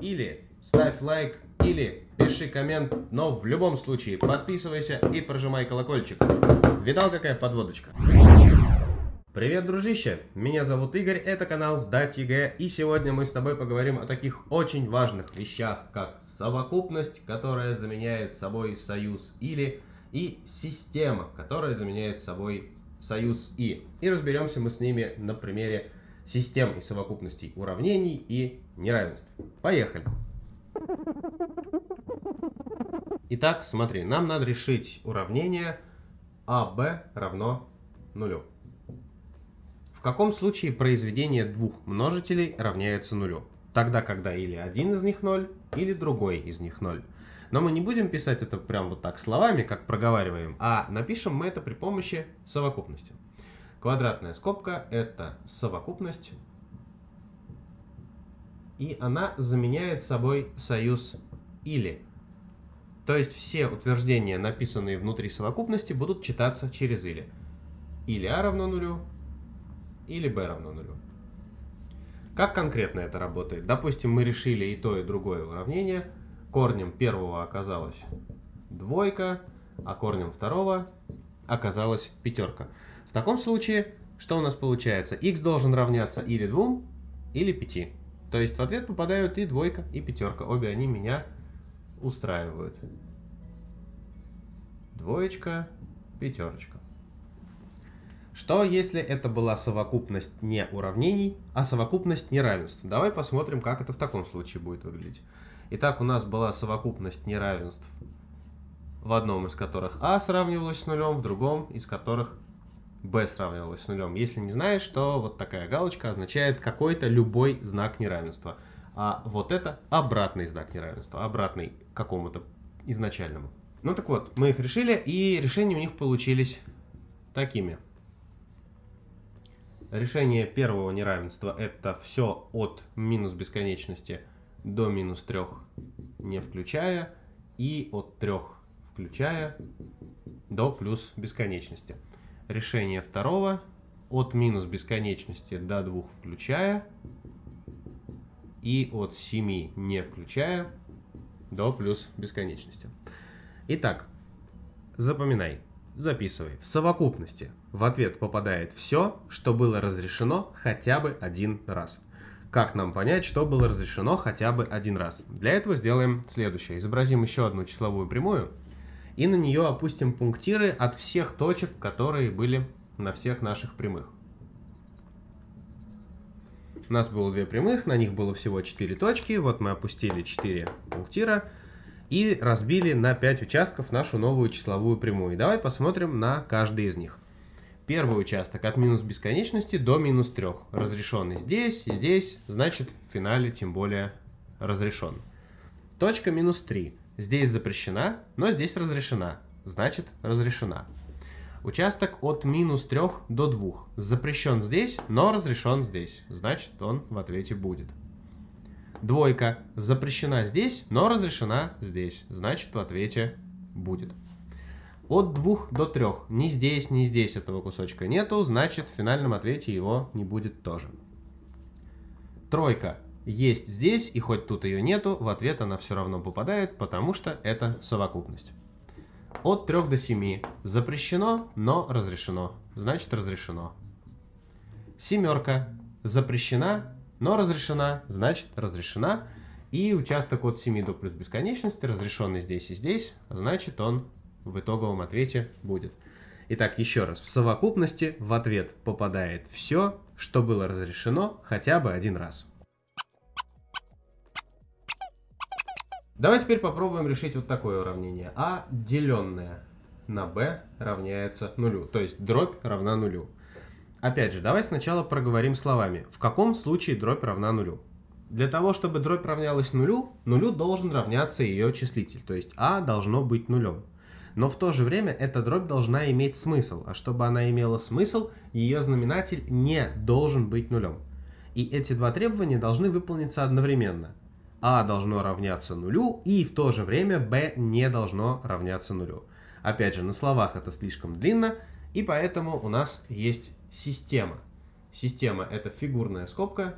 или ставь лайк, или пиши коммент, но в любом случае подписывайся и прожимай колокольчик. Видал, какая подводочка? Привет, дружище! Меня зовут Игорь, это канал «Сдать ЕГЭ», и сегодня мы с тобой поговорим о таких очень важных вещах, как совокупность, которая заменяет собой союз «или», и система, которая заменяет собой союз «и». И разберемся мы с ними на примере систем и совокупностей уравнений и неравенств. Поехали. Итак, смотри, нам надо решить уравнение AB а, равно нулю. В каком случае произведение двух множителей равняется нулю? Тогда, когда или один из них ноль, или другой из них ноль. Но мы не будем писать это прям вот так словами, как проговариваем, а напишем мы это при помощи совокупности. Квадратная скобка – это совокупность и она заменяет собой союз «или». То есть все утверждения, написанные внутри совокупности, будут читаться через «или». Или А равно нулю, или б равно нулю. Как конкретно это работает? Допустим, мы решили и то, и другое уравнение. Корнем первого оказалась двойка, а корнем второго оказалась пятерка. В таком случае, что у нас получается? x должен равняться или 2, или 5. То есть в ответ попадают и двойка, и пятерка. Обе они меня устраивают. Двоечка, пятерочка. Что если это была совокупность не уравнений, а совокупность неравенств? Давай посмотрим, как это в таком случае будет выглядеть. Итак, у нас была совокупность неравенств, в одном из которых А сравнивалось с нулем, в другом из которых b сравнивалось с нулем. Если не знаешь, что вот такая галочка означает какой-то любой знак неравенства. А вот это обратный знак неравенства, обратный какому-то изначальному. Ну так вот, мы их решили, и решения у них получились такими. Решение первого неравенства это все от минус бесконечности до минус 3 не включая и от 3 включая до плюс бесконечности решение второго от минус бесконечности до 2 включая и от 7 не включая до плюс бесконечности. Итак, запоминай, записывай. В совокупности в ответ попадает все, что было разрешено хотя бы один раз. Как нам понять, что было разрешено хотя бы один раз? Для этого сделаем следующее. Изобразим еще одну числовую прямую – и на нее опустим пунктиры от всех точек, которые были на всех наших прямых. У нас было две прямых, на них было всего 4 точки. Вот мы опустили 4 пунктира и разбили на 5 участков нашу новую числовую прямую. Давай посмотрим на каждый из них. Первый участок от минус бесконечности до минус 3. Разрешенный здесь, здесь, значит в финале тем более разрешен. Точка минус 3. Здесь запрещена, но здесь разрешена. Значит, разрешена. Участок от минус 3 до 2. Запрещен здесь, но разрешен здесь. Значит, он в ответе будет. Двойка запрещена здесь, но разрешена здесь. Значит, в ответе будет. От 2 до 3. Ни здесь, ни здесь этого кусочка нету, значит, в финальном ответе его не будет тоже. Тройка есть здесь, и хоть тут ее нету, в ответ она все равно попадает, потому что это совокупность. От 3 до 7. Запрещено, но разрешено. Значит, разрешено. Семерка. Запрещена, но разрешена. Значит, разрешена. И участок от 7 до плюс бесконечности разрешенный здесь и здесь. Значит, он в итоговом ответе будет. Итак, еще раз. В совокупности в ответ попадает все, что было разрешено хотя бы один раз. Давай теперь попробуем решить вот такое уравнение. А деленное на b равняется нулю, то есть дробь равна нулю. Опять же, давай сначала проговорим словами, в каком случае дробь равна нулю. Для того, чтобы дробь равнялась нулю, нулю должен равняться ее числитель, то есть а должно быть нулем. Но в то же время эта дробь должна иметь смысл, а чтобы она имела смысл, ее знаменатель не должен быть нулем. И эти два требования должны выполниться одновременно – а должно равняться нулю, и в то же время b не должно равняться нулю. Опять же, на словах это слишком длинно, и поэтому у нас есть система. Система — это фигурная скобка,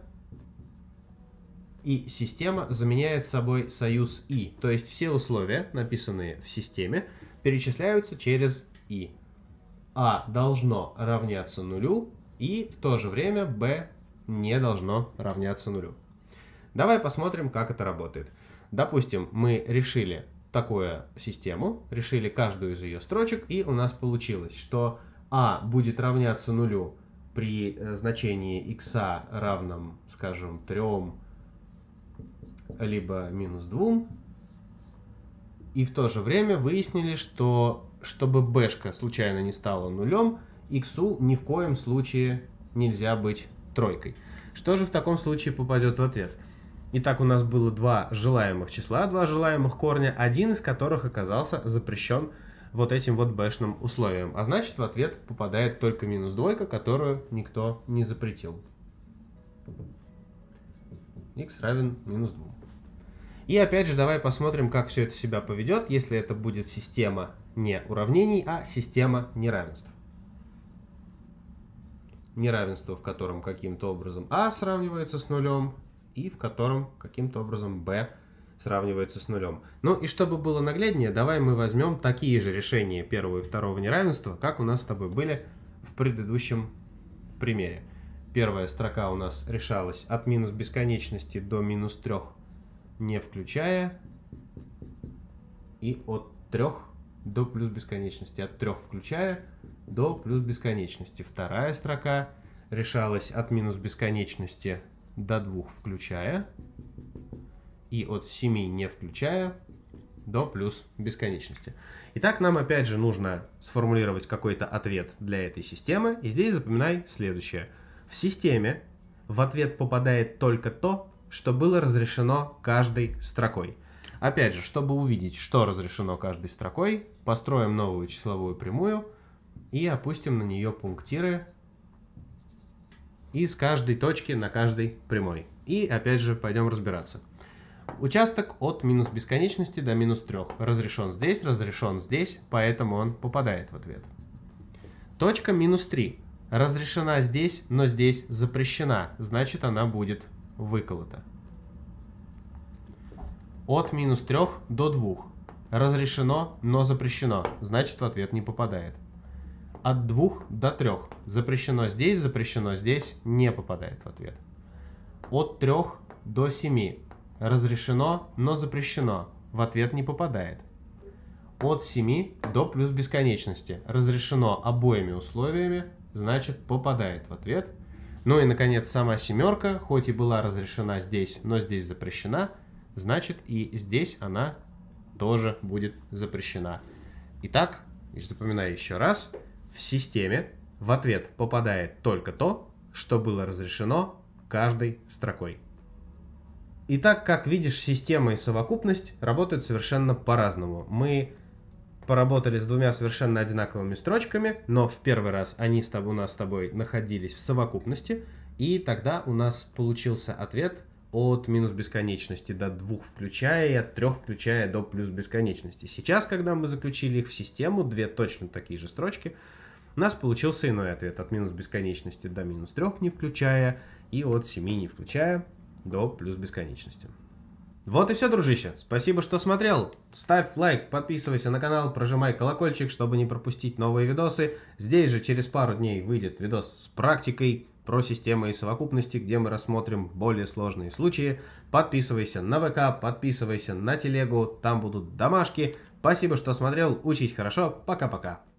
и система заменяет собой союз и. То есть все условия, написанные в системе, перечисляются через и. А должно равняться нулю, и в то же время b не должно равняться нулю. Давай посмотрим, как это работает. Допустим, мы решили такую систему, решили каждую из ее строчек, и у нас получилось, что а будет равняться нулю при э, значении x равном, скажем, 3, либо минус 2. И в то же время выяснили, что чтобы b случайно не стала нулем, x ни в коем случае нельзя быть тройкой. Что же в таком случае попадет в ответ? Итак, у нас было два желаемых числа, два желаемых корня, один из которых оказался запрещен вот этим вот бэшным условием. А значит, в ответ попадает только минус двойка, которую никто не запретил. x равен минус 2. И опять же, давай посмотрим, как все это себя поведет, если это будет система не уравнений, а система неравенств. Неравенство, в котором каким-то образом а сравнивается с нулем, и в котором каким-то образом b сравнивается с нулем. Ну и чтобы было нагляднее, давай мы возьмем такие же решения первого и второго неравенства, как у нас с тобой были в предыдущем примере. Первая строка у нас решалась от минус бесконечности до минус 3, не включая, и от 3 до плюс бесконечности, от 3 включая до плюс бесконечности. Вторая строка решалась от минус бесконечности до 2 включая и от 7 не включая до плюс бесконечности. Итак, нам опять же нужно сформулировать какой-то ответ для этой системы. И здесь запоминай следующее. В системе в ответ попадает только то, что было разрешено каждой строкой. Опять же, чтобы увидеть, что разрешено каждой строкой, построим новую числовую прямую и опустим на нее пунктиры из каждой точки на каждой прямой. И опять же пойдем разбираться. Участок от минус бесконечности до минус 3. Разрешен здесь, разрешен здесь, поэтому он попадает в ответ. Точка минус 3. Разрешена здесь, но здесь запрещена, значит она будет выколота. От минус 3 до 2. Разрешено, но запрещено, значит в ответ не попадает от 2 до 3. Запрещено здесь, запрещено здесь, не попадает в ответ. От 3 до 7. Разрешено, но запрещено. В ответ не попадает. От 7 до плюс бесконечности. Разрешено обоими условиями, значит попадает в ответ. Ну и, наконец, сама семерка, хоть и была разрешена здесь, но здесь запрещена, значит и здесь она тоже будет запрещена. Итак, запоминаю еще раз – в системе в ответ попадает только то, что было разрешено каждой строкой. И так, как видишь, система и совокупность работают совершенно по-разному. Мы поработали с двумя совершенно одинаковыми строчками, но в первый раз они с тобой, у нас с тобой находились в совокупности, и тогда у нас получился ответ от минус бесконечности до двух включая и от трех включая до плюс бесконечности. Сейчас, когда мы заключили их в систему, две точно такие же строчки, у нас получился иной ответ от минус бесконечности до минус трех не включая и от семи не включая до плюс бесконечности. Вот и все, дружище. Спасибо, что смотрел. Ставь лайк, подписывайся на канал, прожимай колокольчик, чтобы не пропустить новые видосы. Здесь же через пару дней выйдет видос с практикой про системы и совокупности, где мы рассмотрим более сложные случаи. Подписывайся на ВК, подписывайся на телегу, там будут домашки. Спасибо, что смотрел. Учись хорошо. Пока-пока.